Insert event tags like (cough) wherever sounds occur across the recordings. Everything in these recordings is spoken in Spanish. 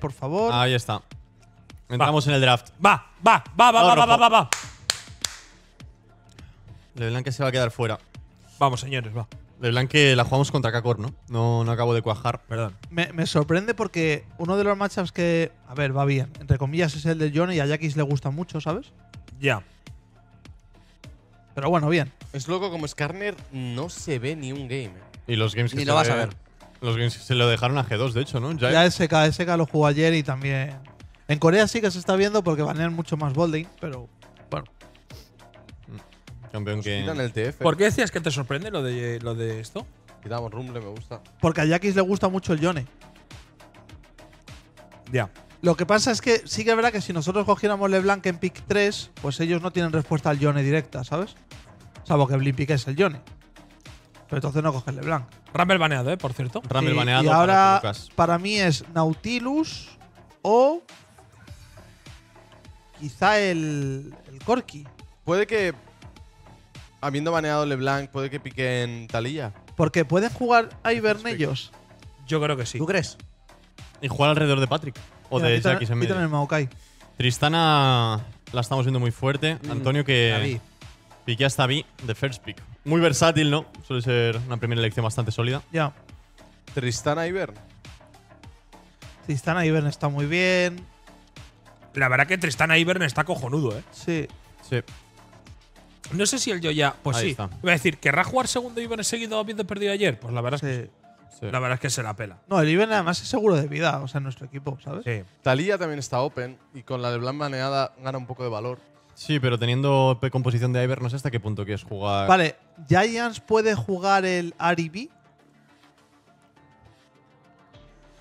por favor. Ahí está. Entramos en el draft. Va, va, va, va, va, va, va, va, Leblanc se va a quedar fuera. Vamos, señores, va. Leblanc que la jugamos contra Kakor, ¿no? ¿no? acabo de cuajar, perdón. Me, sorprende porque uno de los matchups que, a ver, va bien, entre comillas, es el de Johnny y a Jackis le gusta mucho, ¿sabes? Ya. Pero bueno, bien. Es loco como Skarner no se ve ni un game. ¿eh? Y los games que Ni lo vas a ver. Los se lo dejaron a G2, de hecho, ¿no? Ya SK, lo jugó ayer y también. En Corea sí que se está viendo porque van banean mucho más Bolding, pero bueno. Mm. Campeón que. ¿Por qué decías que te sorprende lo de, lo de esto? Quitamos Rumble, me gusta. Porque a Jackis le gusta mucho el Yone. Ya. Lo que pasa es que sí que es verdad que si nosotros cogiéramos LeBlanc en pick 3, pues ellos no tienen respuesta al Yone directa, ¿sabes? Salvo que Blimpic es el Yone. Pero entonces no coges LeBlanc. Rumble baneado, ¿eh? Por cierto. Rumble baneado. Y ahora, para, mí es Nautilus o. Quizá el. El Puede que. Habiendo baneado LeBlanc, puede que pique en Talilla. Porque pueden jugar a Ivern Yo creo que sí. ¿Tú crees? Y jugar alrededor de Patrick. O de se en el Maokai. Tristana la estamos viendo muy fuerte. Mm, Antonio que. Piqué hasta B de first pick. Muy versátil, ¿no? Suele ser una primera elección bastante sólida. Ya. Tristana Ivern. Tristana Ivern está muy bien. La verdad que Tristana Ivern está cojonudo, ¿eh? Sí. Sí. No sé si el yo ya. Pues sí. Iba a decir, ¿querrá jugar segundo Ivern seguido habiendo perdido ayer? Pues la verdad es que. La verdad es que se la pela. No, el Ivern además es seguro de vida, o sea, nuestro equipo, ¿sabes? Sí. Talía también está open y con la de Blan baneada gana un poco de valor. Sí, pero teniendo composición de Iber, no sé hasta qué punto quieres jugar. Vale, ¿Giants puede jugar el Ari B?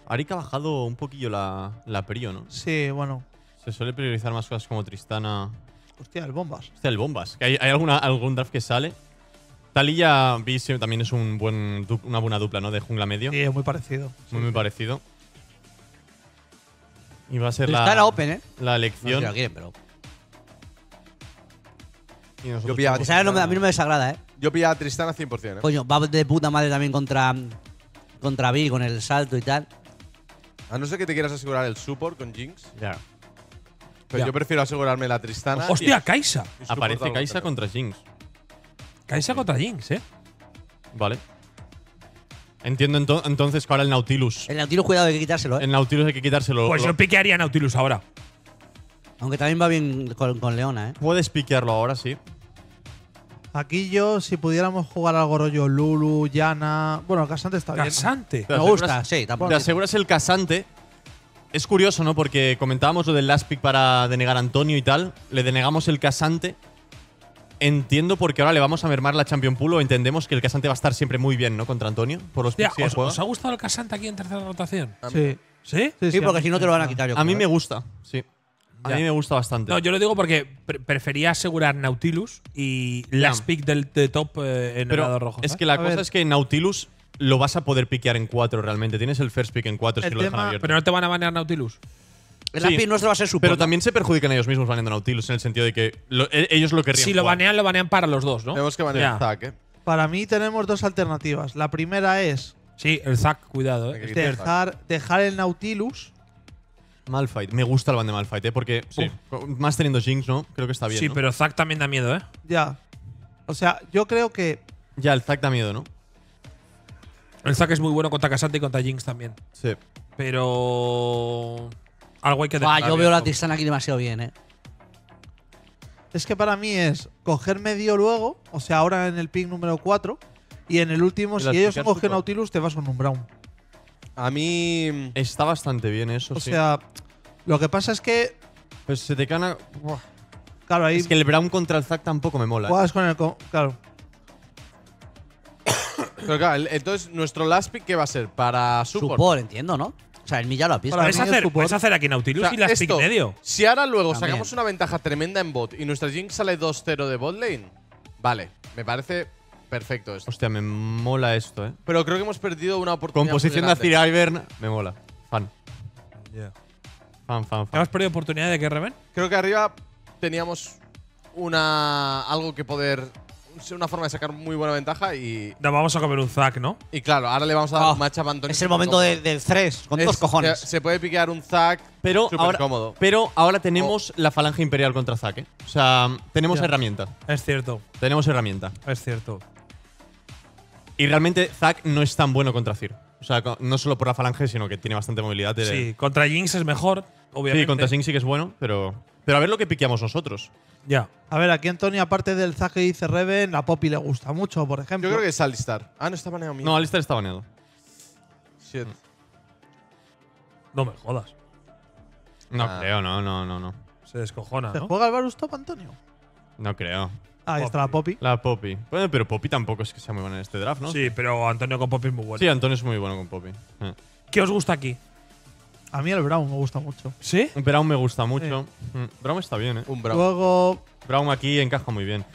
ha bajado un poquillo la, la prio, ¿no? Sí, bueno. Se suele priorizar más cosas como Tristana. Hostia, el Bombas. Hostia, el Bombas. ¿Hay, alguna, algún draft que sale? Talilla B también es un buen, una buena dupla, ¿no? De jungla medio. Sí, es muy parecido. Muy, muy parecido. Y va a ser la, está Open, ¿eh? La elección. pero yo a mí no me desagrada, ¿eh? Yo pillaba Tristana 100%, ¿eh? Coño, va de puta madre también contra, contra Vi con el salto y tal. A no ser que te quieras asegurar el support con Jinx, Ya. pero yo prefiero asegurarme la Tristana. Hostia, Kaisa. Aparece Kaisa contra Jinx. Kaisa contra Jinx, ¿eh? Vale. Entiendo entonces que ahora el Nautilus. El Nautilus, cuidado, hay que quitárselo, ¿eh? El Nautilus hay que quitárselo. Pues yo piquearía Nautilus ahora. Aunque también va bien con, con Leona, ¿eh? Puedes piquearlo ahora, sí. Aquí si pudiéramos jugar algo rollo Lulu, Yana. Bueno, Casante está bien. ¿Casante? Me gusta, sí, Te aseguras el Casante. Es curioso, ¿no? Porque comentábamos lo del last pick para denegar a Antonio y tal. Le denegamos el Casante. Entiendo porque ahora le vamos a mermar la Champion Pool o entendemos que el Casante va a estar siempre muy bien, ¿no? Contra Antonio, por los ¿os, ha gustado el Casante aquí en tercera rotación? Sí. ¿Sí? Sí, porque si no te lo van a quitar yo. A mí me gusta, sí. A mí me gusta bastante. No, yo lo digo porque prefería asegurar Nautilus y las pick del top eh, en el lado rojo. Es que la cosa es que Nautilus lo vas a poder piquear en cuatro realmente. Tienes el first pick en cuatro si lo dejan abierto. Pero no te van a banear Nautilus. El sí, nuestro va a ser su Pero también se perjudican ellos mismos baneando Nautilus en el sentido de que e-, ellos lo querrían. Si lo banean, lo banean para los dos, ¿no? Tenemos que banear Zack, eh. Para mí tenemos dos alternativas. La primera es. Sí, el Zack, cuidado, eh. Dejar, dejar el Nautilus Malfight. Me gusta el ban de Malfight, ¿eh? Porque más teniendo Jinx, ¿no? Creo que está bien. Sí, pero Zack también da miedo, ¿eh? Ya. O sea, yo creo que. Ya, el Zack da miedo, ¿no? El Zack es muy bueno contra Casante y contra Jinx también. Sí. Pero. Algo hay que tener. yo veo la Tristana aquí demasiado bien, ¿eh? Es que para mí es coger medio luego, o sea, ahora en el pick número 4, y en el último, si ellos cogen Nautilus, te vas con un Brown. A mí. Mm, Está bastante bien eso, O sea, lo que pasa es que. Pues se te cana. Claro, ahí. Es que el Brown contra el Zack tampoco me mola. ¿eh? con el. Claro. Pero claro, entonces, ¿nuestro last pick qué va a ser? Para support. Support, entiendo, ¿no? O sea, el Milla ya lo ha pisado. ¿Puedes hacer, aquí Nautilus y last pick medio. Si ahora luego sacamos una ventaja tremenda en bot y nuestra Jinx sale 2-0 de bot lane, vale, me parece Perfecto esto. Hostia, me mola esto, ¿eh? Pero creo que hemos perdido una oportunidad. Composición de Azir Ivern, me mola. Fan. Fan, fan, fan. ¿Hemos perdido oportunidad de que reven? Creo que arriba teníamos una algo que poder una forma de sacar muy buena ventaja y. nos vamos a comer un Zack, ¿no? Y claro, ahora le vamos a dar un ah, matchup a Antonio. Es el momento del 3, con dos cojones. Se, puede piquear un Zack, pero ahora, Pero ahora tenemos la falange imperial contra Zack, ¿eh? O sea, tenemos herramienta. Es cierto. Tenemos herramienta. Es cierto. Y realmente Zack no es tan bueno contra Ciro. O sea, no solo por la falange, sino que tiene bastante movilidad. sí, contra Jinx es mejor, obviamente. Sí, contra Jinx sí que es bueno, pero. Pero a ver lo que piqueamos nosotros. Ya. A ver, aquí Antonio, aparte del Zack que dice Reven, a Poppy le gusta mucho, por ejemplo. Yo creo que es Alistar. Ah, no está baneado mío. No, Alistar está baneado. No me jodas. No ah. creo, no, no, no, no. Se descojona. ¿Se juega el Varus Antonio? No creo. Ahí está la Poppy. La Poppy. Bueno, pero Poppy tampoco es que sea muy buena en este draft, ¿no? Sí, pero Antonio con Poppy es muy bueno. Sí, Antonio es muy bueno con Poppy. Ah. ¿Qué os gusta aquí? A mí el Brown me gusta mucho. ¿Sí? Brown me gusta mucho. Mm. Brown está bien, ¿eh? Un Brown. Luego. Brown aquí encaja muy bien.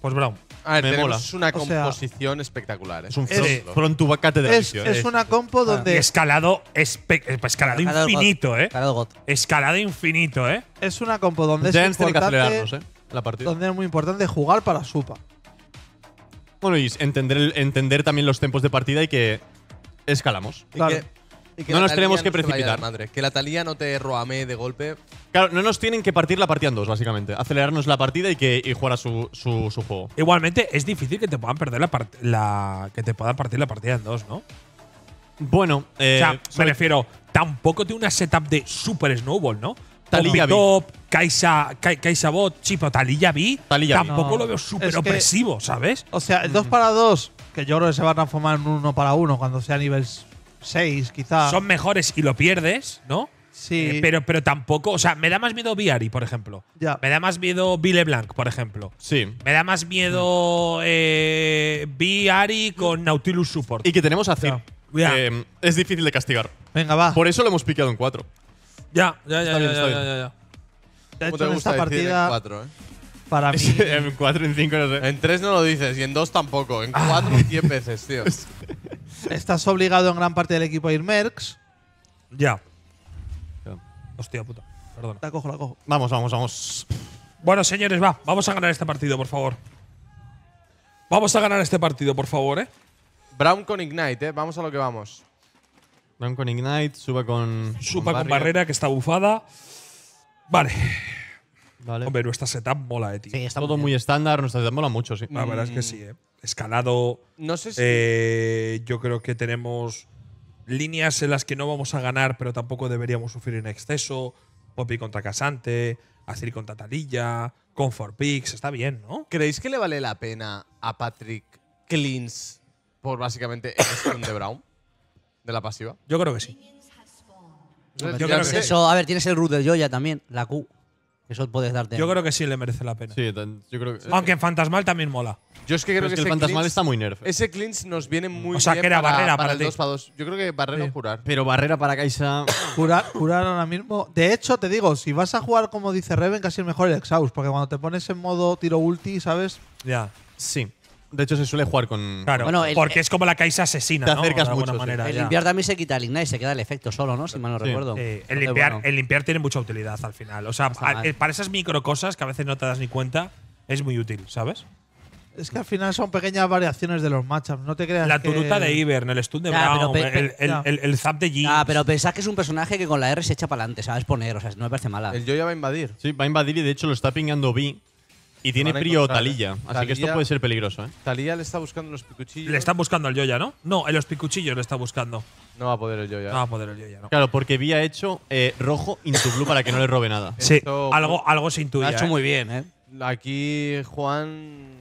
Pues Brown. A ver, me mola. Es una composición espectacular. ¿eh? Es un front, to de es, ¿eh? es, una compo ah. donde. Escalado, escalado, infinito, ¿eh? Escalado, escalado infinito, ¿eh? Es una compo donde se. es Tiene que acelerarnos, ¿eh? la partida. Donde es muy importante jugar para Supa. Bueno, y entender, entender también los tiempos de partida y que escalamos. Y que no nos tenemos que precipitar. Madre. Que la talía no te roame de golpe. Claro, no nos tienen que partir la partida en dos, básicamente. Acelerarnos la partida y que y jugar a su, juego. Igualmente, es difícil que te puedan perder la, que te puedan partir la partida en dos, ¿no? Bueno, eh, me refiero, tampoco tiene una setup de super snowball, ¿no? Talilla B. Kaisa Bot, sí, pero tampoco lo veo súper opresivo, ¿sabes? O sea, el 2 para 2, que yo creo que se va a transformar en 1 para 1 cuando sea nivel 6, quizás. Son mejores y lo pierdes, ¿no? Sí. Eh, pero, pero tampoco, o sea, me da más miedo Viari, por ejemplo. Ya. Me da más miedo Ville Blanc, por ejemplo. Sí. Me da más miedo eh, Viari con Nautilus Support. Y que tenemos a Zip. Eh, es difícil de castigar. Venga, va. Por eso lo hemos piqueado en 4. Ya, ya, ya, bien, ya, está ya, ya, ya. hecho, te gusta esta decir en cuatro, eh? para (laughs) mí. en 4, en 5, no sé. En 3 no lo dices y en 2 tampoco. En 4, diez veces, tío. (laughs) estás obligado en gran parte del equipo a ir Mercs. Ya. Hostia puta. Perdón. La cojo, la cojo. Vamos, vamos, vamos. Bueno, señores, va. Vamos a ganar este partido, por favor. Vamos a ganar este partido, por favor, eh. Brown con Ignite, eh. Vamos a lo que vamos. Van con Ignite, suba con. Suba con, barrera. que está bufada. Vale. Vale. Hombre, nuestra setup mola, eh, tío. Sí, está Todo muy estándar, nuestra setup mola mucho, sí. La verdad es que sí, mm. eh. Escalado. No sé si. Eh, yo creo que tenemos líneas en las que no vamos a ganar, pero tampoco deberíamos sufrir en exceso. Poppy contra Casante, Azir contra Con Comfort Picks, está bien, ¿no? ¿Creéis que le vale la pena a Patrick Cleans por básicamente el Stone de Brown? la pasiva? Yo creo que sí. Yo creo que Eso, a ver, tienes el root de Joya también, la Q. Eso puedes darte. Yo creo que sí le merece la pena. Sí, yo creo Aunque en Fantasmal también mola. Yo es que creo que, el Fantasmal está muy nerf. Ese cleanse nos viene muy O sea, que era barrera para el 2 2. Yo creo que barrera curar. Pero barrera para Kaisa. (coughs) Curar, curar ahora mismo. De hecho, te digo, si vas a jugar como dice Reven, casi es mejor el Exhaust, porque cuando te pones en modo tiro ulti, ¿sabes? Ya. sí. De hecho, se suele jugar con. Claro, porque eh, es como la caixa asesina. Te acercas de alguna manera. El limpiar también se quita el Ignite, se queda el efecto solo, ¿no? Si mal no recuerdo. Eh, el, limpiar, el limpiar tiene mucha utilidad al final. O sea, eh, para esas micro cosas que a veces no te das ni cuenta, es muy útil, ¿sabes? Es que al final son pequeñas variaciones de los matchups. No te creas La turuta de Ivern, el stun de el, zap de G. Ah, pero pensás que es un personaje que con la R se echa para adelante, ¿sabes? Poner, o sea, no me parece mala. El Joya va a invadir. Sí, va a invadir y de hecho lo está pingando B. Y tiene prio Talilla, ¿eh? así que esto puede ser peligroso, ¿eh? Talilla le está buscando los picuchillos. Le está buscando al Yoya, ¿no? No, en los picuchillos le está buscando. No va a poder el Yoya. ¿eh? No va a poder el Yoya, no. Claro, porque había hecho eh, rojo into blue para que no le robe nada. Sí, algo, algo se Lo Ha hecho muy bien, ¿eh? Aquí Juan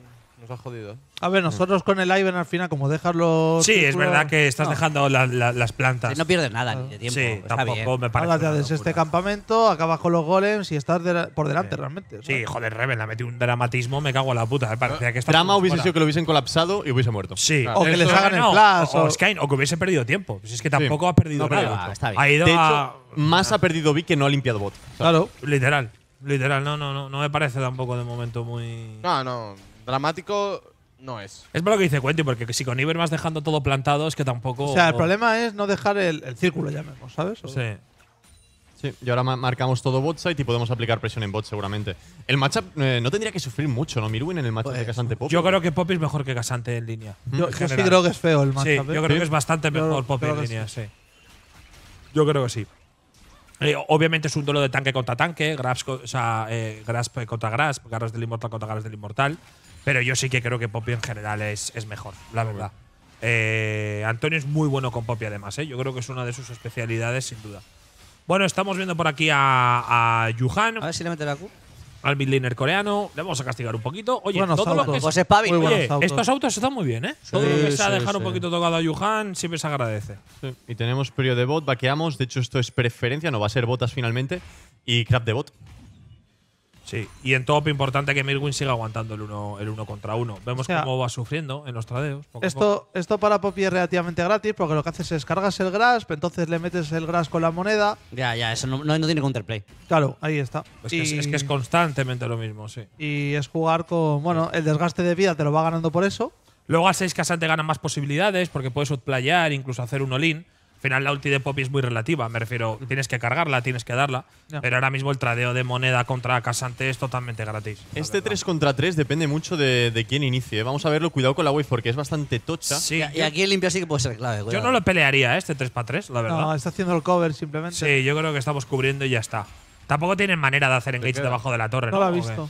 jodido. A ver, nosotros con el Ivan al final, como dejas los. Sí, es verdad que estás dejando las plantas. no pierdes nada ni de tiempo. Sí, tampoco me parece. te haces este campamento, acabas con los golems y estás por delante realmente. Sí, joder, Reven, la metí un dramatismo, me cago en la puta. Parecía que Drama hubiese sido que lo hubiesen colapsado y hubiese muerto. Sí. O que les hagan el flash. O, que hubiese perdido tiempo. Si es que tampoco ha perdido Ha ido más ha perdido Vi que no ha limpiado bot. Claro. Literal. Literal, no, no, no, no me parece tampoco de momento muy. No, no. Dramático no es. Es por lo que dice Quentin, porque si con Iber vas dejando todo plantado, es que tampoco. O sea, el problema es no dejar el, círculo, llamemos, ¿sabes? sí. Sí, y ahora marcamos todo side y podemos aplicar presión en bot seguramente. El matchup eh, no tendría que sufrir mucho, ¿no? Mirwin en el matchup de pues, Casante Poppy. Yo creo que Poppy es mejor que Gasante en línea. Yo, sí creo que es feo el matchup. ¿eh? yo creo que es bastante mejor yo, Poppy en línea, sí. Yo creo que sí. Eh, obviamente es un duelo de tanque contra tanque, grasp, grasp contra grasp, garras del inmortal contra garras del inmortal. Pero yo sí que creo que Poppy en general es, es mejor, la verdad. Eh, Antonio es muy bueno con Poppy además, ¿eh? yo creo que es una de sus especialidades sin duda. Bueno, estamos viendo por aquí a, a Yuhan. A ver si le mete la Q. Al midliner coreano. Le vamos a castigar un poquito. Oye, todos todo lo que pues autos. estos autos están muy bien, ¿eh? todo lo que se ha dejar un poquito tocado a Yuhan siempre se agradece. Y tenemos periodo de bot, vaqueamos. De hecho, esto es preferencia, no va a ser botas finalmente. Y crap de bot. Sí, y en top importante que Mirwin siga aguantando el uno, el uno contra uno. Vemos cómo va sufriendo en los tradeos. Esto, esto para Poppy es relativamente gratis porque lo que haces es cargas el grasp, entonces le metes el grasp con la moneda. Ya, ya, eso no, no, tiene counterplay. Claro, ahí está. Es, que es, constantemente lo mismo, sí. Y es jugar con, bueno, el desgaste de vida te lo va ganando por eso. Luego a 6 casas te ganan más posibilidades porque puedes outplayar, incluso hacer un olin. Al final la ulti de Poppy es muy relativa, me refiero, tienes que cargarla, tienes que darla, pero ahora mismo el tradeo de moneda contra Casante es totalmente gratis. Este 3 contra 3 depende mucho de, quién inicie. ¿eh? Vamos a verlo, cuidado con la wave porque es bastante tocha. Sí. Y, aquí el limpio sí que puede ser clave. Yo no lo pelearía ¿eh? este 3 para 3, la verdad. No, está haciendo el cover simplemente. Sí, yo creo que estamos cubriendo y ya está. Tampoco tienen manera de hacer engage debajo de la torre. No, lo ha visto.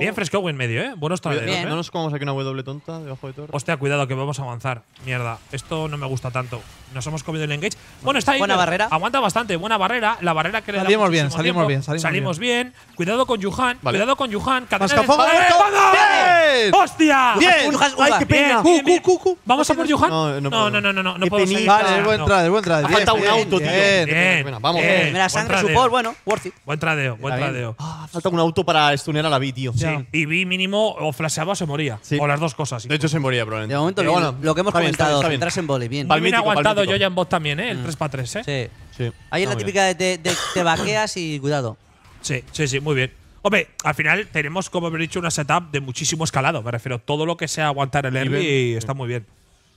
Bien fresco en medio, ¿eh? Buenos traderos, No ¿eh? nos comamos aquí una W tonta debajo de torre. Hostia, cuidado que vamos a avanzar. Mierda, esto no me gusta tanto. Nos hemos comido el engage. Bueno, está ahí. Buena barrera. Aguanta bastante. Buena barrera. La barrera que le salimos bien, salimos bien, salimos, bien. Cuidado con Yuhan. Cuidado con Yuhan. Cadena de... ¡eh, ¡Bien! ¡Hostia! ¡Bien! ¡Ay, qué pena! cu, cu, cu. ¿Vamos a por Yuhan? No, no, no, no, no, no, no, puedo Vale, buen trade, buen trade. Falta un auto, tío. Bien, vamos. La sangre, support, bueno, worth it. Buen tradeo, buen tradeo. Ah, falta un auto para stunear a la vida. Y vi mínimo o flasheaba o se moría. O las dos cosas. De hecho, se moría probablemente. De momento, lo que hemos comentado, entras en vole, bien. ha aguantado yo ya en bot también, ¿eh? El 3x3, mm. 3 ¿eh? Sí. Ahí es la típica de, de- te vaqueas y cuidado. Sí, sí, sí, muy bien. Hombre, al final tenemos, como he dicho, una setup de muchísimo escalado. Me refiero, todo lo que sea aguantar el early está muy bien.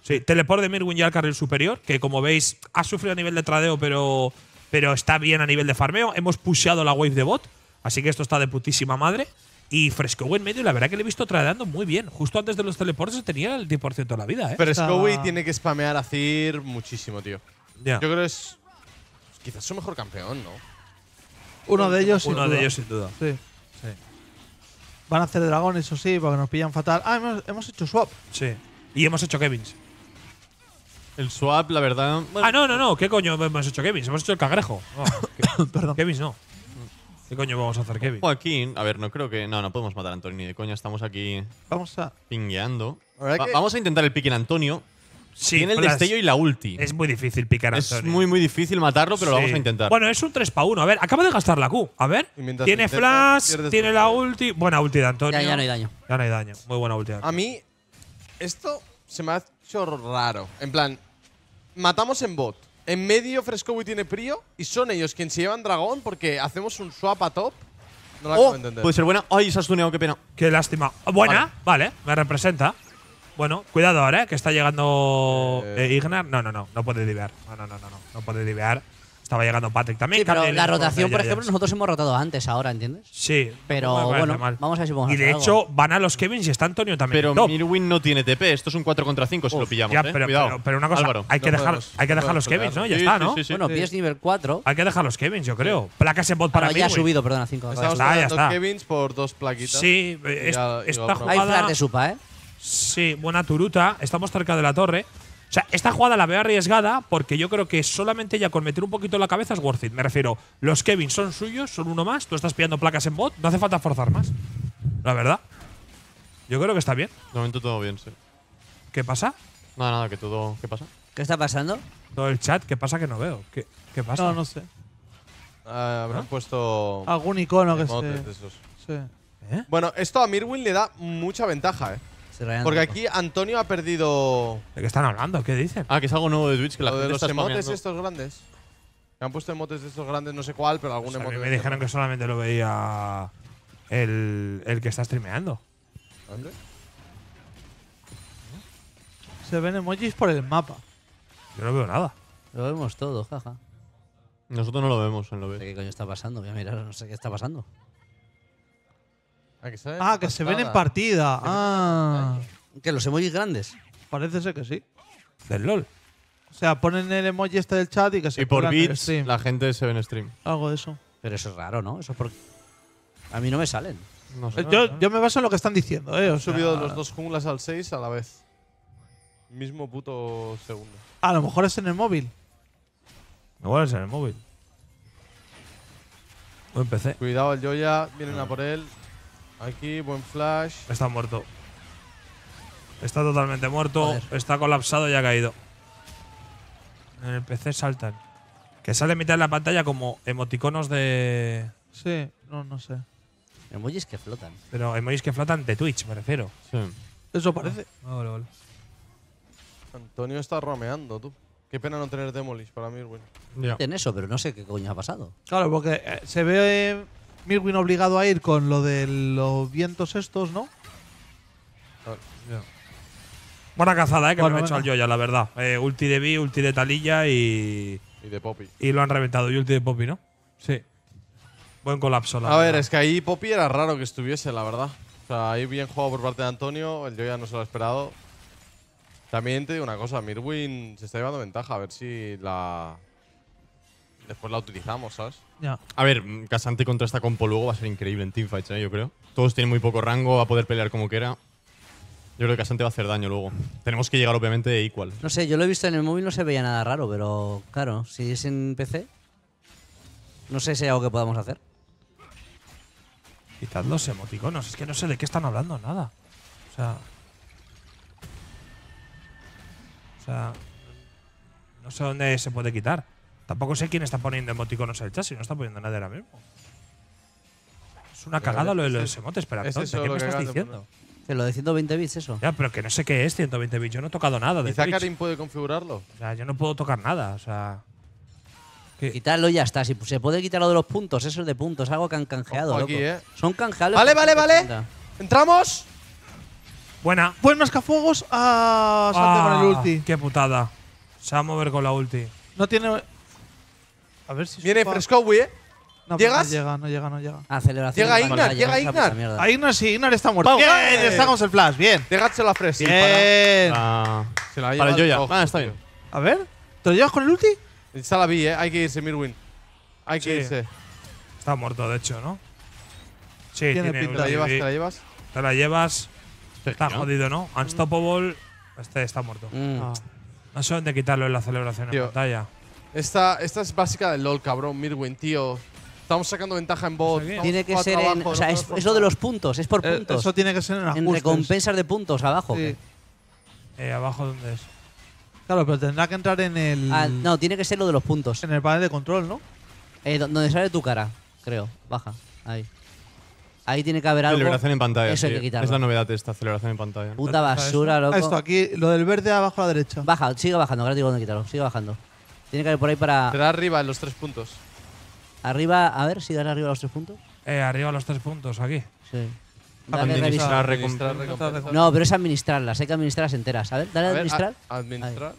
Sí, teleport de Mirwin ya al carril superior, que como veis ha sufrido a nivel de tradeo, pero, pero está bien a nivel de farmeo. Hemos pusheado la wave de bot, así que esto está de putísima madre. Y Frescoe en medio, la verdad que le he visto tradeando muy bien. Justo antes de los teleportes tenía el 10% de la vida, ¿eh? Frescoe tiene que spamear a Zir muchísimo, tío. Yo creo que es quizás su mejor campeón, ¿no? Uno de ellos, Uno de ellos sin duda. Sí. Van a hacer dragón, eso sí, porque nos pillan fatal. Ah, hemos, hecho swap. Sí. Y hemos hecho Kevins. El swap, la verdad. ah, no, no, no. ¿Qué coño hemos hecho Kevins? Hemos hecho el cagrejo. (coughs) Perdón. Kevins no. ¿Qué coño vamos a hacer, Kevin? aquí a ver, no creo que. No, no podemos matar a Antonio ni de coña. Estamos aquí. Vamos a. Pingueando. Vamos a intentar el pique en Antonio. Sí, Tiene el destello y la ulti. Es muy difícil picar a Antonio. Es muy, muy difícil matarlo, pero lo vamos a intentar. Bueno, es un 3 para 1. A ver, acaba de gastar la Q. A ver. Tiene flash, tiene la ulti. Buena ulti de Antonio. Ya, no hay daño. Ya no hay daño. Muy buena ulti. A mí, esto se me ha hecho raro. En plan, matamos en bot. En medio y tiene Prio y son ellos quienes se llevan dragón porque hacemos un swap a top. No la oh, Puede ser buena. Ay, se ha tuneado, qué pena. Qué lástima. Buena, vale, me representa. Bueno, cuidado ahora, eh, que está llegando eh. Eh, Ignar. No, no, no, no puede divear. No, no, no, no, no, puede divear estaba llegando Patrick también. pero la rotación, por ejemplo, nosotros hemos rotado antes ahora, ¿entiendes? Sí. Pero bueno, vamos a ver si podemos Y de hecho, van a los Kevins y está Antonio también. Pero Mirwin no tiene TP, esto es un 4 contra 5 si lo pillamos. Eh, pero, Cuidado. Pero, una cosa, hay, que dejar, hay que dejar los Kevins, ¿no? Ya está, ¿no? Sí, bueno, pies nivel 4. Hay que dejar los Kevins, yo creo. Placas en bot para mí. ya ha subido, perdón, a 5. Estamos está Kevins por dos plaquitas. Sí, está jugada. Hay flash de supa, ¿eh? Sí, buena turuta. Estamos cerca de la torre. O sea, esta jugada la veo arriesgada porque yo creo que solamente ya con meter un poquito la cabeza es worth it. Me refiero, los Kevin son suyos, son uno más, tú estás pillando placas en bot, no hace falta forzar más. La verdad. Yo creo que está bien. De momento todo bien, sí. ¿Qué pasa? Nada, nada, que todo. ¿Qué pasa? ¿Qué está pasando? Todo el chat, ¿qué pasa que no veo? ¿Qué, pasa? No, no sé. Ah, habrán puesto. Algún icono que sea. Sí. ¿Eh? Bueno, esto a Mirwin le da mucha ventaja, eh. Porque aquí Antonio ha perdido. ¿De qué están hablando? ¿Qué dicen? Ah, que es algo nuevo de Twitch que la de los emotes estos grandes. Me han puesto emotes de estos grandes, no sé cuál, pero algún pues me dijeron que solamente lo veía el, el que está streameando. ¿Dónde? Se ven emojis por el mapa. Yo no veo nada. Lo vemos todo, jaja. Nosotros no lo vemos en lo qué coño está pasando. Voy a mirar, no sé qué está pasando. Ah, que, ah, se, ven en partida. Ah. Que los emojis grandes. Parece ser que sí. Del LOL. O sea, ponen el emoji este del chat y que se Y por bits la gente se ve en stream. Algo de eso. Pero eso es raro, ¿no? Eso es porque a mí no me salen. Eh, yo, me baso en lo que están diciendo, ¿eh? He subido los dos junglas al 6 a la vez. Mismo puto segundo. A lo mejor es en el móvil. mejor es en el móvil. O empecé. Cuidado, el Joya. Vienen a por él. Aquí, buen flash. Está muerto. Está totalmente muerto. Está colapsado y ha caído. En el PC saltan. Que sale en mitad de la pantalla como emoticonos de. Sí, no, no sé. Emojis que flotan. Pero emojis que flotan de Twitch, me refiero. Sí. Eso parece. Ah, vale, vale. Antonio está rameando, tú. Qué pena no tener Demolish para mí, bueno. eso, pero no sé qué coño ha pasado. Claro, porque eh, se ve. Mirwin obligado a ir con lo de los vientos estos, ¿no? Buena cazada, ¿eh? que me he hecho al yo la verdad. Eh, ulti de B, ulti de Talilla y. Y de Poppy. Y lo han reventado. Y ulti de Poppy, ¿no? Sí. Buen colapso, la A ver, es que ahí Poppy era raro que estuviese, la verdad. O sea, ahí bien jugado por parte de Antonio, el yo no se lo ha esperado. También te digo una cosa, Mirwin se está llevando ventaja, a ver si la, después la utilizamos, ¿sabes? Ya. A ver, mm, Casante contra esta compo luego va a ser increíble en teamfights, ¿eh? yo creo. Todos tienen muy poco rango, va a poder pelear como quiera. Yo creo que Casante va a hacer daño luego. Tenemos que llegar obviamente de equal. No sé, yo lo he visto en el móvil, no se veía nada raro, pero claro, si es en PC, no sé si hay algo que podamos hacer. Quitad los emoticonos, es que no sé de qué están hablando, nada. O sea... O sea... No sé dónde se puede quitar. Tampoco sé quién está poniendo emoticonos el chat, si no está poniendo nada ahora mismo. Es una cagada lo de los emotes, pero ¿qué me estás diciendo? lo de 120 bits, eso. Ya, pero que no sé qué es 120 bits. Yo no he tocado nada. ¿Quizá Karim puede configurarlo? O sea, yo no puedo tocar nada. O sea. Quitarlo y ya está. Si se puede quitar lo de los puntos, eso de puntos. Algo que han canjeado, eh. Son canjeables. Vale, vale, vale. Entramos. Buena. Buen pues mascafuegos. Ah, salte ah, con el ah, ulti. Qué putada. Se va a mover con la ulti. No tiene a ver si Viene Fresco, güey, ¿eh? No, ¿Llegas? No llega, no llega, no llega. Aceleración. Ah, llega Ignar, llega Ignar. A Ignar sí, Ignar está muerto. Bien, eh. estamos el flash, bien. Déjate la Fresco. Bien. Ah, se la Para Ah, está bien. A ver, ¿te lo llevas con el ulti? Está la B, ¿eh? Hay que irse, Mirwin. Hay que irse. Está muerto, de hecho, ¿no? Sí, tiene, pinta. ¿Te la llevas? ¿Te la llevas? Este está jodido, ¿no? Unstoppable. Este está muerto. Mm. Ah. No. sé dónde quitarlo en la celebración en pantalla. Esta, es básica del LOL, cabrón, Mirwin, tío. Estamos sacando ventaja en bot. Tiene que ser en. o sea, es, lo de los puntos, es por eh, puntos. Eso tiene que ser en ajustes. En recompensas de puntos, abajo. Eh, abajo, ¿dónde es? Claro, pero tendrá que entrar en el. Ah, no, tiene que ser lo de los puntos. En el panel de control, ¿no? Eh, donde sale tu cara, creo. Baja. Ahí. Ahí tiene que haber algo. Celebración en pantalla. Eso hay que Es la novedad de esta celebración en pantalla. Puta basura, loco. Esto aquí, lo del verde abajo a la derecha. Baja, sigue bajando, ahora digo dónde quitarlo. Sigue bajando. Tiene que haber por ahí para. Te da arriba los tres puntos. Arriba, a ver si dale arriba los tres puntos. Eh, arriba los tres puntos, aquí. Sí. administrar, No, pero es administrarlas, hay que administrarlas enteras. A ver, dale a, administrar. administrar.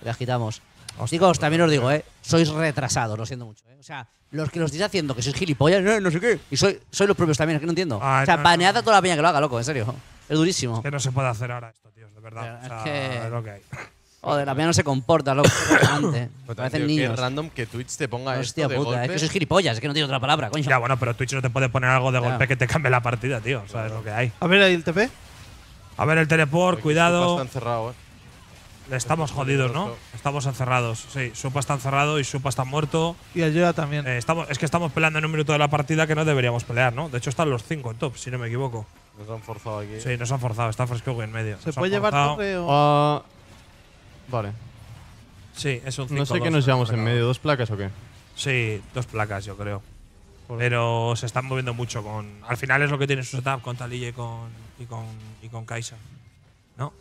Le Las quitamos. digo Chicos, también os digo, eh. ¿eh? Sois retrasados, lo siento mucho. ¿eh? O sea, los que lo estáis haciendo, que sois gilipollas, no, eh, no sé qué. Y soy, soy los propios también, es que no entiendo. Ah, o sea, no, toda la peña que lo haga, loco, en serio. Es durísimo. que no se puede hacer ahora esto, tío, de verdad. O sea, es, que... hay. De la mía no se comporta, loco. (coughs) Es pues Parecen random que Twitch te ponga Hostia esto de puta, golpe. es que sois gilipollas, es que no tiene otra palabra, coño. Ya, bueno, pero Twitch no te puede poner algo de golpe que te cambie la partida, tío. Sabes lo que hay. A ver ahí el TP. A ver el teleport, cuidado. Está eh. Estamos jodidos, ¿no? Estamos encerrados. Sí, Supa está encerrado y Supa está muerto. Y ayuda también. Eh, estamos, es que estamos peleando en un minuto de la partida que no deberíamos pelear, ¿no? De hecho, están los cinco en top, si no me equivoco. Nos han forzado aquí. Sí, nos han forzado, está Fresco en medio. ¿Se puede llevar o.? Ah, Vale. Sí, es un No sé qué nos llevamos en medio, ¿dos placas o qué? Sí, dos placas, yo creo. Pero se están moviendo mucho con. Al final es lo que tiene su setup con Talille y con, y con, con Kaisa. ¿No?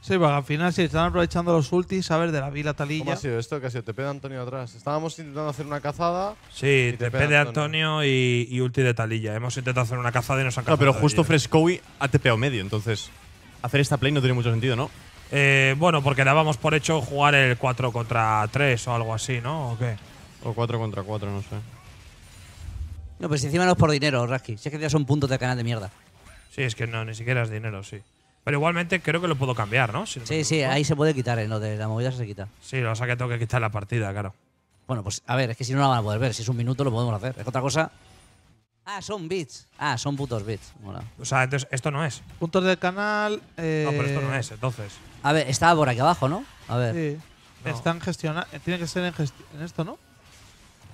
Sí, al final sí, están aprovechando los ultis, ver De la vila Talilla. ¿Cómo esto? ¿Qué ha sido? TP de Antonio atrás. Estábamos intentando hacer una cazada. Sí, TP, de Antonio y, y, ulti de Talilla. Hemos intentado hacer una cazada y nos han cazado. pero justo Frescowi ha TPado medio, entonces hacer esta play no tiene mucho sentido, ¿no? Eh, bueno, porque dábamos por hecho jugar el 4 contra 3 o algo así, ¿no? ¿O 4 contra 4, no sé. No, pues encima no es por dinero, Raski. Si es que ya son puntos de canal de mierda. Sí, es que no, ni siquiera es dinero, sí. Pero igualmente creo que lo puedo cambiar, ¿no? sí, sí, ahí se puede quitar, ¿eh? de la movida se quita. Sí, lo que pasa que tengo que quitar la partida, claro. Bueno, pues a ver, es que si no la van a poder ver. Si es un minuto lo podemos hacer. Es otra cosa. Ah, son bits. Ah, son putos bits. O sea, entonces esto no es. Puntos del canal. No, pero esto eh, no es, entonces. A ver, estaba por aquí abajo, ¿no? A ver. Sí. Están gestionando. Tiene que ser en, esto, ¿no?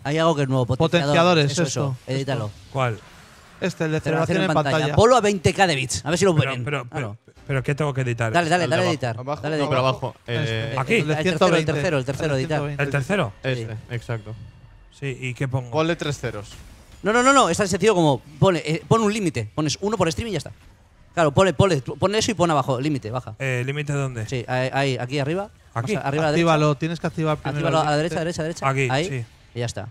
Hay algo que es nuevo. Potenciadores, eso, Edítalo. ¿Cuál? Este, el de celebración, en, pantalla. pantalla. Polo a 20k de bits. A ver si lo ponen. Pero, ah, pero, pero, ¿qué tengo que editar? Dale, dale, dale, editar. Abajo, pero abajo. Ah, eh, aquí. El, tercero, el tercero, el tercero, editar. ¿El tercero? Este, exacto. Sí, ¿y qué pongo? Ponle tres ceros. No, no, no, no. Es tan sencillo como pone, eh, pon un límite. Pones uno por stream y ya está. Claro, pone, eso y pon abajo, límite, baja. Eh, ¿Límite dónde? Sí, ahí, aquí arriba. Aquí. arriba Actívalo, tienes que activar primero. Actívalo a la derecha, derecha, derecha. Aquí, ahí, sí. Y ya está.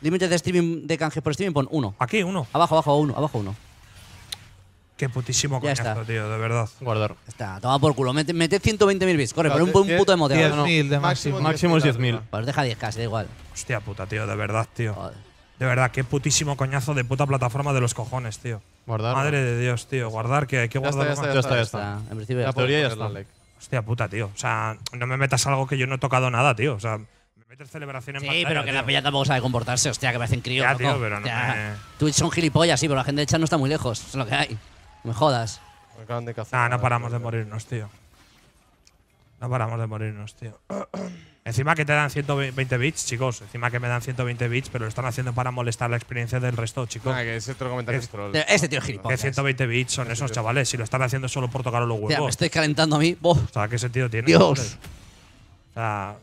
Límite de streaming de canje por streaming, pon uno. Aquí, uno? Abajo, abajo, uno. abajo, uno. Qué putísimo coñazo, tío, de verdad. Guardar. Está, toma por culo. Mete, mete 120.000 bits, corre, pero un, puto emote. Eh, 10.000 no. de máximo. Máximo 10.000. Pues deja 10 casi, da igual. Hostia puta, tío, de verdad, tío. De verdad, qué putísimo coñazo de puta plataforma de los cojones, tío. Guardar. Madre de Dios, tío. Guardar, que hay que guardar. ya está, ya está. En principio ya está. Hostia puta, tío. O sea, no me metas algo que yo no he tocado nada, tío. O sea, me metes celebración en Sí, pero que la peña tampoco sabe comportarse, hostia, que hacen crío. Ya, tío, pero no Twitch son gilipollas, sí, pero la gente de chat no está muy lejos. Es lo que hay. me jodas. Me acaban de cazar. no paramos de morirnos, tío. No paramos de morirnos, tío. (clears throat) Encima que te dan 120 bits, chicos. Encima que me dan 120 bits, pero lo están haciendo para molestar la experiencia del resto, chicos. Ah, ese tío es gilipollas. Que 120 bits son esos chavales. Si lo están haciendo solo por tocar los huevos. Ya, estoy calentando a mí. ¿qué sentido tiene? Dios. O sea,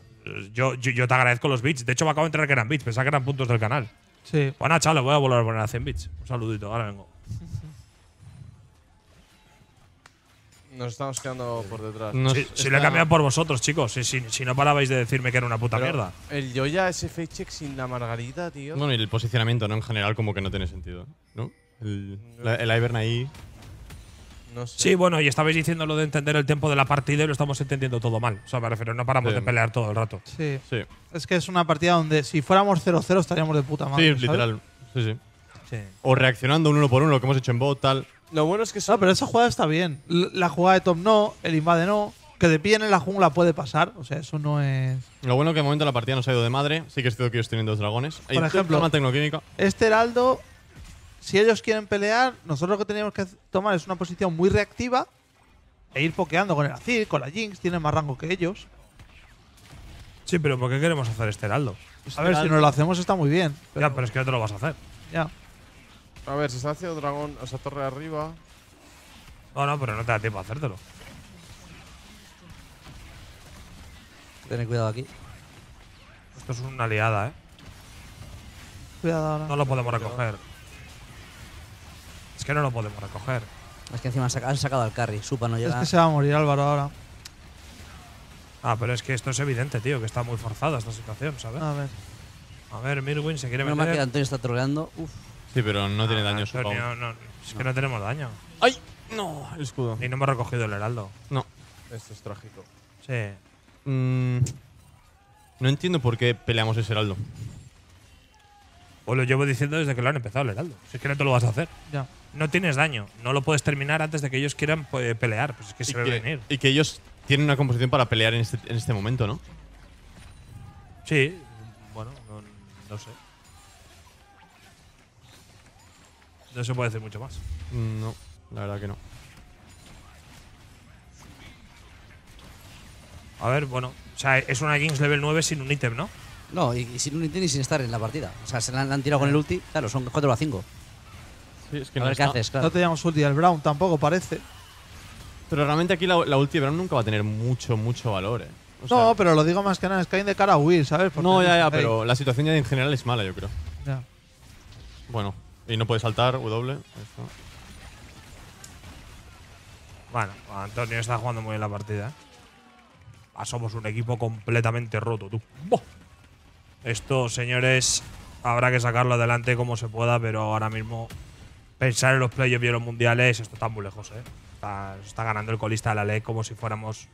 yo, yo, te agradezco los bits. De hecho, me acabo de entrar que eran bits. Pensaba que eran puntos del canal. Sí. Bueno, chao, le voy a volver a poner a 100 bits. Un saludito, ahora vengo. Nos estamos quedando por detrás. si, lo he cambiado por vosotros, chicos. Si, si, no parabais de decirme que era una puta mierda. El Yoya ese check sin la margarita, tío. Bueno, y el posicionamiento, ¿no? En general, como que no tiene sentido, ¿no? El, Ivern ahí. No sé. Sí, bueno, y estabais diciendo lo de entender el tiempo de la partida y lo estamos entendiendo todo mal. O sea, me refiero, no paramos de pelear todo el rato. Sí. Es que es una partida donde si fuéramos 0-0 estaríamos de puta madre. Sí, literal. Sí, sí, O reaccionando uno por uno, lo que hemos hecho en bot, tal. Lo bueno es que pero esa jugada está bien. La jugada de top no, el invade no. Que de pie en la jungla puede pasar. O sea, eso no es. Lo bueno que de momento la partida no ha ido de madre. Sí que estoy cierto que dos dragones. Por ejemplo, este heraldo, si ellos quieren pelear, nosotros lo que tenemos que tomar es una posición muy reactiva e ir pokeando con el Azir, con la Jinx. Tienen más rango que ellos. Sí, pero ¿por qué queremos hacer este heraldo? a ver, si no lo hacemos está muy bien. Ya, pero es que ya te lo vas a hacer. Ya. A ver, se está haciendo dragón, a sea, torre arriba. No, no, pero no te da tiempo a hacértelo. Tener cuidado aquí. Esto es una liada, eh. Cuidado ahora. No lo podemos recoger. Es que no lo podemos recoger. Es que encima han sacado al carry. Supa no llega. Es que se va a morir Álvaro ahora. Ah, pero es que esto es evidente, tío, que está muy forzada esta situación, ¿sabes? A ver. A ver, Mirwin se quiere meter. No Antonio está troleando. Uf. Sí, pero no tiene ah, daño, es que no tenemos daño. ¡Ay! No, el escudo. Y no hemos recogido el heraldo. No. Esto es trágico. Sí. Mm, no entiendo por qué peleamos ese heraldo. O lo llevo diciendo desde que lo han empezado el heraldo. Si es que no te lo vas a hacer. Ya. No tienes daño. No lo puedes terminar antes de que ellos quieran pues, pelear. Pues es que se ve venir. Y que ellos tienen una composición para pelear en este, este momento, ¿no? Sí. Bueno, no sé. No se puede decir mucho más. No, la verdad que no. A ver, bueno, o sea, es una Kings level 9 sin un ítem, ¿no? No, y, sin un ítem y sin estar en la partida. O sea, se la, han tirado con el ulti, claro, son 4 a 5. a no, ver qué haces, claro. No ulti al Brown tampoco, parece. Pero realmente aquí la, ulti de Brown nunca va a tener mucho, mucho valor, ¿eh? no, pero lo digo más que nada, es que hay de cara a huir, ¿sabes? no, ya, ya, pero la situación ya en general es mala, yo creo. Ya. Bueno, y no puede saltar, W. Bueno, Antonio está jugando muy bien la partida. ¿eh? Ah, somos un equipo completamente roto, tú. Esto, señores, habrá que sacarlo adelante como se pueda, pero ahora mismo pensar en los playoffs y en los mundiales, esto está muy lejos, ¿eh? Está, ganando el colista de la ley como si fuéramos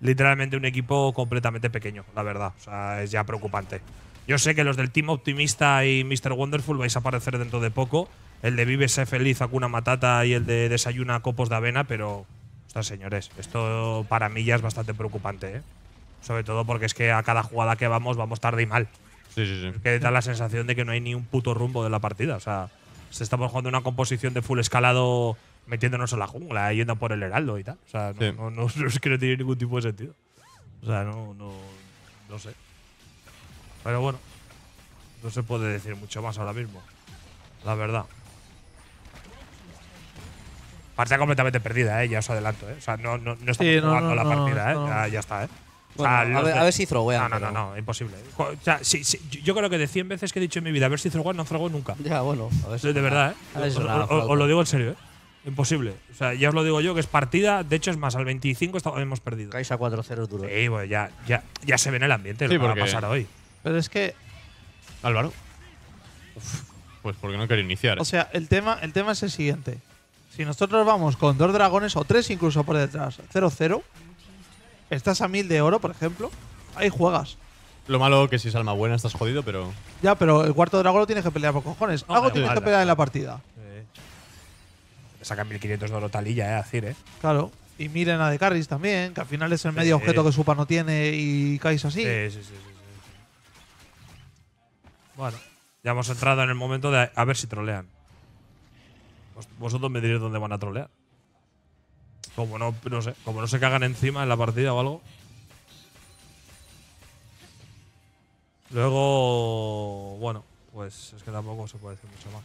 literalmente un equipo completamente pequeño, la verdad. O sea, es ya preocupante. Yo sé que los del Team Optimista y Mr. Wonderful vais a aparecer dentro de poco. El de Vive sé feliz, Acuna Matata y el de Desayuna Copos de Avena, pero. Ostras, señores, esto para mí ya es bastante preocupante, ¿eh? Sobre todo porque es que a cada jugada que vamos, vamos tarde y mal. Sí, sí, sí. que da la sensación de que no hay ni un puto rumbo de la partida. O sea, se estamos jugando una composición de full escalado metiéndonos en la jungla, yendo por el heraldo y tal. O sea, (laughs) no, es que no tiene ningún tipo de sentido. O sea, no, no, no sé. Pero bueno, no se puede decir mucho más ahora mismo. La verdad. Partida completamente perdida, ¿eh? ya os adelanto. ¿eh? O sea, no, no, no estamos jugando la partida, ¿eh? ya, está. ¿eh? a, ver, si throwean. No, no, no, no, imposible. O sea, yo creo que de 100 veces que he dicho en mi vida, a ver si throwean, no throwea nunca. Ya, bueno, De verdad, ¿eh? os lo digo en serio, ¿eh? Imposible. O sea, ya os lo digo yo, que es partida. De hecho, es más, al 25 hemos perdido. Caís a 4-0 duro. Sí, bueno, ya, ya, ya se ve en el ambiente lo que va a pasar hoy. Pero es que. Álvaro. Uf, pues porque no quería iniciar. ¿eh? O sea, el tema, el tema es el siguiente. Si nosotros vamos con dos dragones o tres incluso por detrás, 0-0, estás a 1000 de oro, por ejemplo, ahí juegas. Lo malo que si es alma buena estás jodido, pero. Ya, pero el cuarto dragón lo tienes que pelear por cojones. Algo tienes que pelear en la partida. Eh. Sacan 1500 de oro talilla, eh, decir, eh. Claro. Y miren a de Carris también, que al final es el medio objeto que Supa no tiene y caes así. sí. sí. sí. Bueno, ya hemos entrado en el momento de a ver si trolean. Vosotros me diréis dónde van a trolear. Como no, no sé, como no se cagan encima en la partida o algo. Luego, bueno, pues es que tampoco se puede decir mucho más.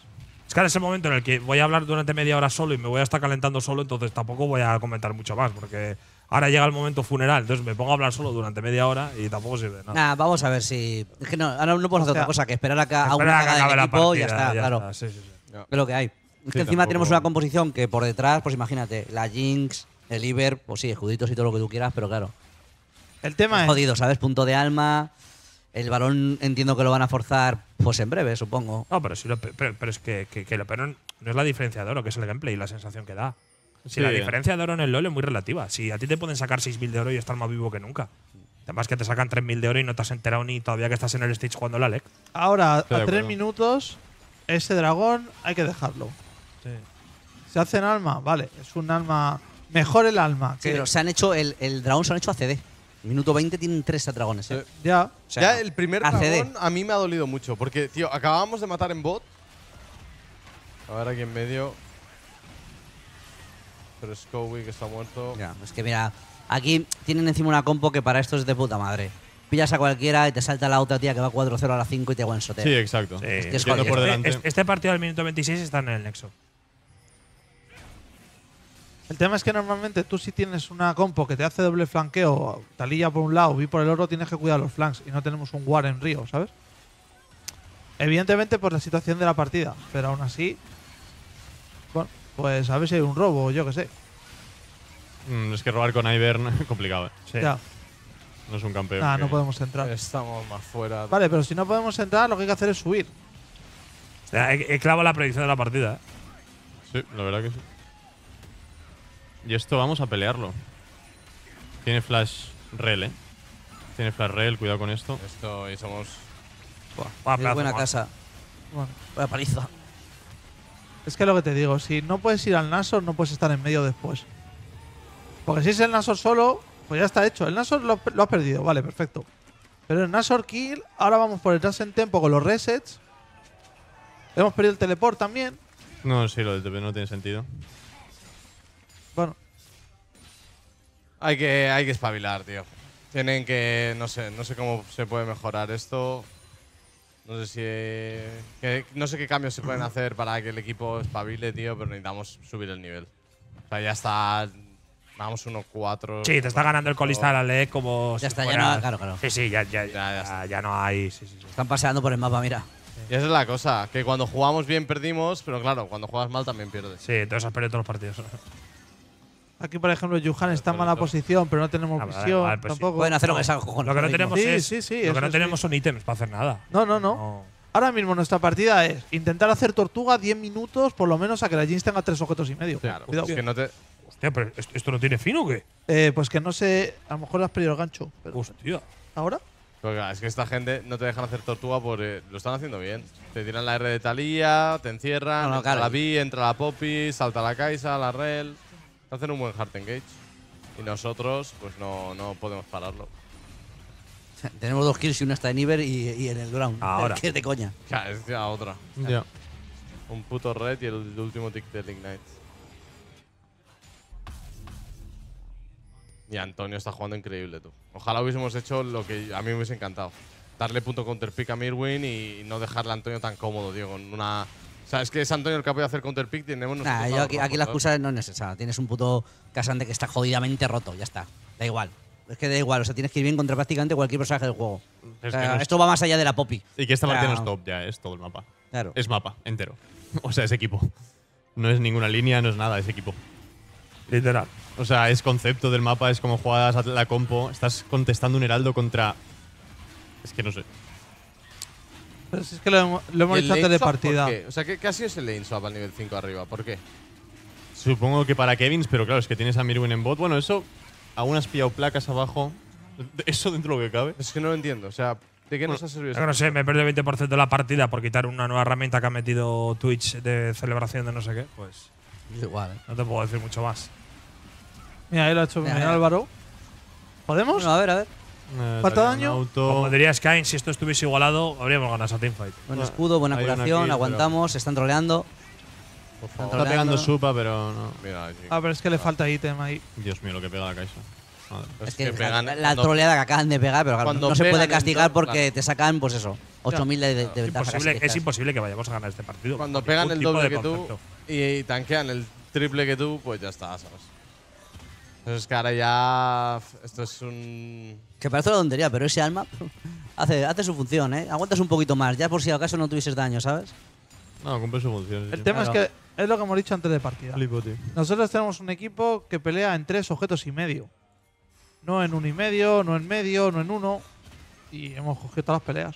Es que ese momento en el que voy a hablar durante media hora solo y me voy a estar calentando solo, entonces tampoco voy a comentar mucho más, porque ahora llega el momento funeral, entonces me pongo a hablar solo durante media hora y tampoco sirve nada. vamos a ver si. no, ahora no podemos hacer otra cosa que esperar a, una cagada que equipo y ya está, claro. Es lo que hay. Es que encima tenemos una composición que por detrás, pues imagínate, la Jinx, el Iber, pues sí, escuditos y todo lo que tú quieras, pero claro. El tema es. Jodido, ¿sabes? Punto de alma. El balón entiendo que lo van a forzar pues en breve, supongo. No, pero, sí pero, es que, lo no es la diferencia de oro, que es el gameplay y la sensación que da. Si la diferencia de oro en el LoL es muy relativa. Si a ti te pueden sacar 6.000 de oro y estar más vivo que nunca. Además que te sacan 3.000 de oro y no te has enterado ni todavía que estás en el stage jugando la Alec. Ahora, a tres minutos, ese dragón hay que dejarlo. Se hace alma, vale. Es un alma… Mejor el alma. pero se han hecho… El, el dragón se han hecho a CD. Minuto 20 tienen tres dragones, ¿eh? Eh, Ya. ya el primer dragón a mí me ha dolido mucho. Porque, tío, acabamos de matar en bot. A ver, aquí en medio. Pero cowie que está muerto. Ya, es que mira, aquí tienen encima una compo que para esto es de puta madre. Pillas a cualquiera y te salta la otra tía que va 4-0 a la 5 y te guansotea. Sí, exacto. Sí. exacto. este, este partido del minuto 26 está en el nexo. El tema es que normalmente tú si tienes una compo que te hace doble flanqueo, talilla por un lado, vi por el otro tienes que cuidar los flanks y no tenemos un war en río, ¿sabes? Evidentemente por la situación de la partida, pero aún así... Bueno, pues a ver si hay un robo, yo qué sé. Mm, es que robar con Ivern es complicado, ¿eh? No es un campeón. no podemos entrar. Estamos más fuera. Vale, pero si no podemos entrar, lo que hay que hacer es subir. O la predicción de la partida. ¿eh? Sí, la verdad que sí. Y esto vamos a pelearlo. Tiene flash rel, ¿eh? Tiene flash rel, cuidado con esto. Esto y somos... buena casa. Buena paliza. Es que lo que te digo, si no puedes ir al Nasor, no puedes estar en medio después. Porque si es el Nasor solo, pues ya está hecho. El Nasor lo, has perdido, vale, perfecto. Pero el Nasor kill, ahora vamos por el en tempo con los resets. Hemos perdido el teleport también. No, sí, lo del TP no tiene sentido. Bueno. Hay que, hay que espabilar, tío. Tienen que... No sé, no sé cómo se puede mejorar esto. No sé si... no sé qué cambios se pueden hacer para que el equipo espabile, tío, pero necesitamos subir el nivel. O sea, ya está... Vamos 1-4. Sí, te está ganando el colista de la ley como Ya está, fuera. ya Claro, claro. Sí, sí, ya, ya, ya, no hay… Están paseando por el mapa, mira. Y esa es la cosa, que cuando jugamos bien perdimos, pero claro, cuando juegas mal también pierdes. Sí, entonces has perdido todos los partidos. (laughs) Aquí, por ejemplo, yuhan está en mala posición, pero no tenemos ah, visión pues tampoco. Pueden hacer un que con Lo que no tenemos lo que no tenemos son ítems para hacer nada. No, no, no, Ahora mismo nuestra partida es intentar hacer tortuga 10 minutos, por lo menos, a que la Jinx tenga tres objetos y medio. Claro, Hostia, pero ¿esto no tiene fin o qué? Eh, pues que no sé… A lo mejor le has perdido el gancho. Hostia. ¿Ahora? es que esta gente no te dejan hacer tortuga porque eh, lo están haciendo bien. Te tiran la R de Talía, te encierran, no, entra la B, entra la Poppy, salta la Kaisa, la Rel… Hacen un buen hard engage. Y nosotros, pues no, no podemos pararlo. Tenemos dos kills y una está en Iber y, en el ground. Ahora. ¿Qué es coña? Ya, es ya otra. Ya. Un puto red y el, último tick del Ignite. Y Antonio está jugando increíble, tú. Ojalá hubiésemos hecho lo que a mí me hubiese encantado. Darle punto counter pick a Mirwin y no dejarle a Antonio tan cómodo, tío, con una sea, es que es Antonio el que puede hacer counterpick. Tenemos aquí, la excusa no es necesaria. Tienes un puto casante que está jodidamente roto, ya está. Da igual. Es que da igual, o sea, tienes que ir bien contra prácticamente cualquier personaje del juego. esto va más allá de la Poppy. Y que esta partida no es top ya, es todo el mapa. Claro. Es mapa entero. (laughs) o sea, es equipo. No es ninguna línea, no es nada, es equipo. Literal. O sea, es concepto del mapa, es como jugadas a la compo. Estás contestando un heraldo contra. Es que no sé. Pero es que lo, lo hemos dicho de partida. O sea, ¿qué, casi ha sido ese lane swap al nivel 5 arriba? ¿Por qué? Supongo que para Kevins, pero claro, es que tienes a Mirwin en bot. Bueno, eso, aún has pillado placas abajo. Eso dentro de lo que cabe. Es que no lo entiendo. O sea, ¿de qué nos ha servido? eso? no sé, me he perdido el 20% de la partida por quitar una nueva herramienta que ha metido Twitch de celebración de no sé qué. Pues. Igual. No te puedo decir mucho más. Mira, ahí lo ha hecho mira, Álvaro. ¿Podemos? a ver, a ver. Eh, daño? Como diría Sky, si esto estuviese igualado, habríamos ganado a Teamfight. Buen escudo, buena curación, aguantamos, están troleando. Está pegando supa, pero no. Ah, pero es que le falta ítem ahí. Dios mío, lo que pega la Kai'Sa. Pues es, que, la, troleada que acaban de pegar, pero claro, no se puede castigar porque te sacan, pues eso, 8.000 de, de, es imposible que vayamos a ganar este partido. Cuando pegan el doble que tú y, y tanquean el triple que tú, pues ya está, ¿sabes? Es que ahora ya. Esto es un. Que parece una tontería, pero ese alma hace, hace su función, ¿eh? Aguantas un poquito más, ya por si acaso no tuvieses daño, ¿sabes? No, cumple su función. El tema es que es lo que hemos dicho antes de partida. Nosotros tenemos un equipo que pelea en tres objetos y medio. No en uno y medio, no en medio, no en uno. Y hemos cogido todas las peleas.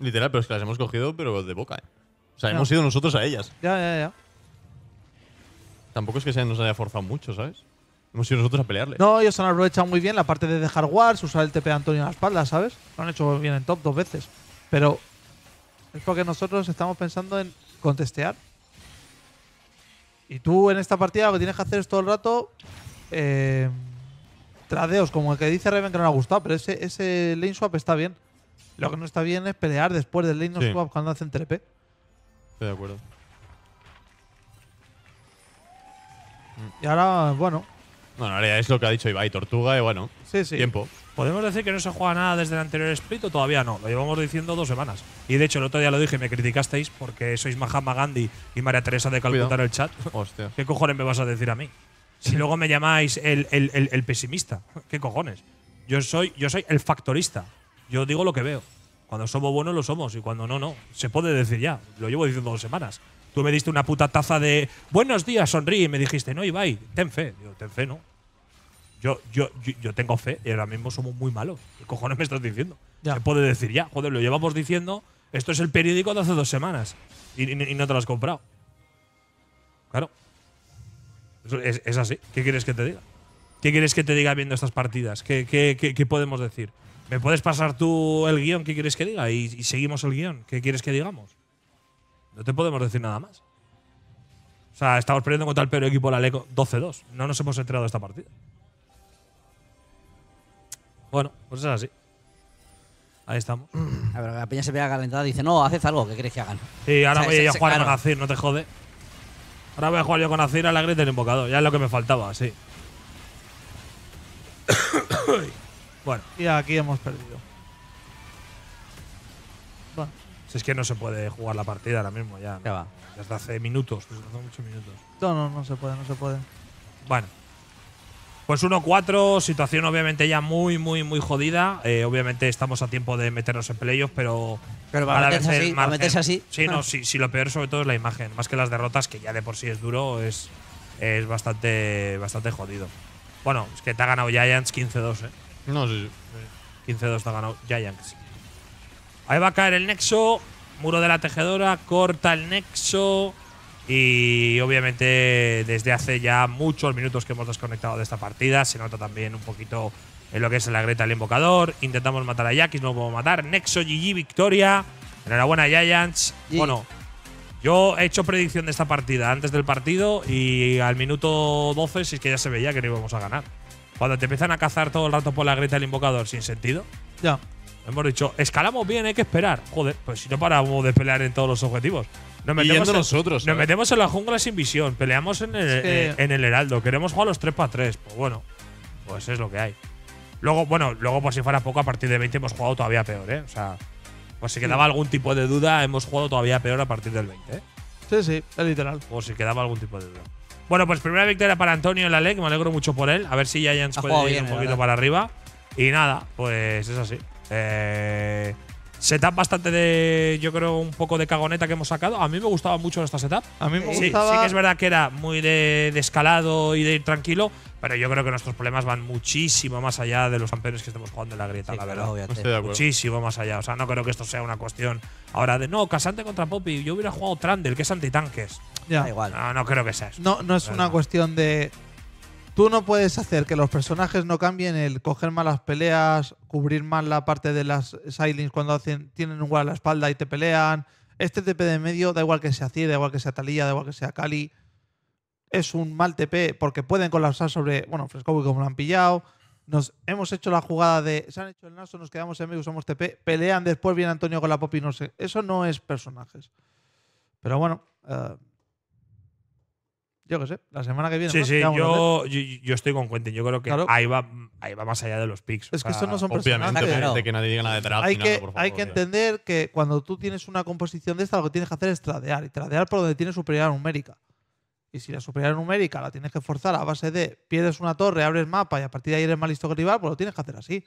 Literal, pero es que las hemos cogido, pero de boca, ¿eh? O sea, hemos ido nosotros a ellas. Ya, ya, ya. Tampoco es que se nos haya forzado mucho, ¿sabes? Hemos ido nosotros a pelearle. No, ellos han aprovechado muy bien la parte de dejar wards, usar el TP de Antonio en la espalda, ¿sabes? Lo han hecho bien en top dos veces. Pero es porque nosotros estamos pensando en contestear. Y tú en esta partida lo que tienes que hacer es todo el rato eh, tradeos, como el que dice Reven que no ha gustado, pero ese, ese lane swap está bien. Lo que no está bien es pelear después del lane swap cuando hacen TP. Estoy de acuerdo. Y ahora, bueno, bueno, ahora es lo que ha dicho Ibai, Tortuga, y bueno, sí, sí. tiempo. Podemos decir que no se juega nada desde el anterior split o todavía no. Lo llevamos diciendo dos semanas. Y de hecho, el otro día lo dije, y me criticasteis porque sois Mahatma Gandhi y María Teresa de Calcuta el chat. ¿Qué cojones me vas a decir a mí? Si luego me llamáis el, pesimista, ¿qué cojones? Yo soy, yo soy el factorista. Yo digo lo que veo. Cuando somos buenos lo somos y cuando no, no. Se puede decir ya. Lo llevo diciendo dos semanas. Tú me diste una puta taza de buenos días, sonríe, y me dijiste, no, Ibai, ten fe. Digo, ten fe, no. Yo, yo, yo, tengo fe y ahora mismo somos muy malos. ¿Qué cojones me estás diciendo? Ya. Se puede decir ya, joder, lo llevamos diciendo. Esto es el periódico de hace dos semanas y, no te lo has comprado. Claro. Es, así. ¿Qué quieres que te diga? ¿Qué quieres que te diga viendo estas partidas? ¿Qué, podemos decir? ¿Me puedes pasar tú el guión? ¿Qué quieres que diga? Y, y seguimos el guión. ¿Qué quieres que digamos? No te podemos decir nada más. O sea, estamos perdiendo contra el peor equipo la Leco 12-2. No nos hemos enterado de esta partida. Bueno, pues es así. Ahí estamos. A ah, ver, la peña se ve calentada y dice, no, haces algo que quieres que hagan. Sí, ahora voy a jugar con Azir, no te jode. Ahora voy a jugar yo con Azir a la grita del invocado. Ya es lo que me faltaba, sí. (coughs) bueno. Y aquí hemos perdido es que no se puede jugar la partida ahora mismo ya. Ya Desde hace pues minutos, No, no, no se puede, no se puede. Bueno. Pues 1-4, situación obviamente ya muy, muy, muy jodida. Eh, obviamente estamos a tiempo de meternos en playoffs, pero. Pero para así, así. Sí, no, ah. sí, lo peor sobre todo es la imagen. Más que las derrotas, que ya de por sí es duro, es, es bastante, bastante jodido. Bueno, es que te ha ganado Giants 15-2, ¿eh? No, sí, sí. 15-2 te ha ganado Giants. Ahí va a caer el nexo. Muro de la tejedora. Corta el nexo. Y obviamente desde hace ya muchos minutos que hemos desconectado de esta partida. Se nota también un poquito en lo que es la greta del invocador. Intentamos matar a Yakis, no lo podemos matar. Nexo GG, victoria. Enhorabuena Giants. bueno, yo he hecho predicción de esta partida antes del partido y al minuto 12 si es que ya se veía que no íbamos a ganar. Cuando te empiezan a cazar todo el rato por la greta del invocador sin sentido. Ya. Hemos dicho, escalamos bien, hay que esperar. Joder, pues si no paramos de pelear en todos los objetivos. Nos metemos, en, nosotros, nos metemos en la jungla sin visión, peleamos en el, eh, Heraldo, queremos jugar los 3 para 3. Pues bueno, pues es lo que hay. Luego, bueno, luego por si fuera poco, a partir de 20 hemos jugado todavía peor, ¿eh? O sea, pues si quedaba algún tipo de duda, hemos jugado todavía peor a partir del 20, ¿eh? Sí, sí, es literal. O si quedaba algún tipo de duda. Bueno, pues primera victoria para Antonio en la LEC, me alegro mucho por él. A ver si Giants puede ir un eh, poquito para arriba. Y nada, pues es así. Eh, setup bastante de, yo creo, un poco de cagoneta que hemos sacado. A mí me gustaba mucho esta setup. A mí sí, que es verdad que era muy de, escalado y de ir tranquilo, pero yo creo que nuestros problemas van muchísimo más allá de los campeones que estemos jugando en la grieta, muchísimo más allá. O sea, no creo que esto sea una cuestión ahora de, no, Casante contra Poppy, yo hubiera jugado Trandel, que es antitanques. Ya. igual. No, creo que sea eso. No, no es una cuestión de Tú no puedes hacer que los personajes no cambien el coger las peleas, cubrir mal la parte de las silings cuando tienen un guarda a la espalda y te pelean. Este TP de medio, da igual que sea Cid, da igual que sea Talía, da igual que sea Cali. Es un mal TP porque pueden colapsar sobre. Bueno, Fresco y como lo han pillado. Nos hemos hecho la jugada de. Se han hecho el naso, nos quedamos en amigos, somos TP. Pelean después, viene Antonio con la pop y no sé. Eso no es personajes. Pero bueno. Eh, yo qué sé, la semana que viene. Sí, sí, yo, estoy con Quentin. Yo creo que ahí, va, ahí va más allá de los picks. Es que estos no son Obviamente, que nadie diga nada de draft. Hay, que, por favor, hay que entender que cuando tú tienes una composición de esta, lo que tienes que hacer es tradear. Y tradear por donde tienes superioridad numérica. Y si la superioridad numérica la tienes que forzar a base de pierdes una torre, abres mapa y a partir de ahí eres más listo que rival, pues lo tienes que hacer así.